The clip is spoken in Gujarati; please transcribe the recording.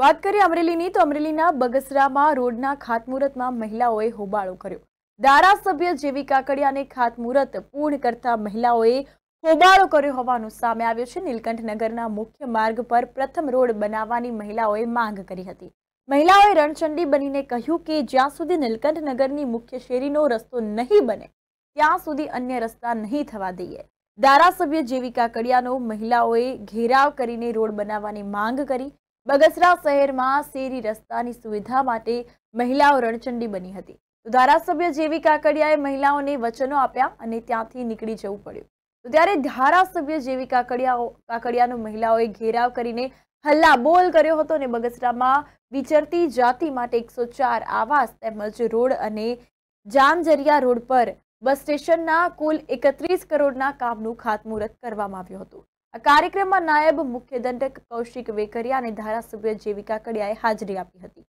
વાત કરીએ અમરેલીની તો અમરેલીના બગસરામાં રોડના ખાતમુહૂર્તમાં મહિલાઓએ હોબાળો કર્યો ધારાસભ્ય જેવી કાકડિયાને ખાતમુહૂર્ત પૂર્ણ કરતા મહિલાઓએ હોબાળો કર્યો હોવાનું સામે આવ્યું છે નીલકંઠનગરના મુખ્ય માર્ગ પર પ્રથમ રોડ બનાવવાની મહિલાઓએ માંગ કરી હતી મહિલાઓએ રણચંડી બનીને કહ્યું કે જ્યાં સુધી નીલકંઠનગરની મુખ્ય શેરીનો રસ્તો નહીં બને ત્યાં સુધી અન્ય રસ્તા નહીં થવા દઈએ ધારાસભ્ય જેવી કાકડિયાનો મહિલાઓએ ઘેરાવ કરીને રોડ બનાવવાની માંગ કરી બગસરા શહેરમાં શેરી રસ્તાની સુવિધા માટે મહિલાઓ રણચંડી બની હતી તો ધારાસભ્ય જેવી કાકડિયાએ મહિલાઓને વચનો આપ્યા અને ત્યાંથી નીકળી જવું પડ્યું તો ત્યારે ધારાસભ્ય જેવી કાકડિયાઓ કાકડિયાનો મહિલાઓએ ઘેરાવ કરીને હલ્લા બોલ કર્યો હતો અને બગસરામાં વિચરતી જાતિ માટે એકસો ચાર આવાસ તેમજ રોડ અને જામજરિયા રોડ પર બસ સ્ટેશનના કુલ એકત્રીસ કરોડના કામનું ખાતમુહૂર્ત કરવામાં આવ્યું હતું આ કાર્યક્રમમાં નાયબ મુખ્ય દંડક કૌશિક વેકરિયા અને ધારાસભ્ય જેવિકા કડિયાએ હાજરી આપી હતી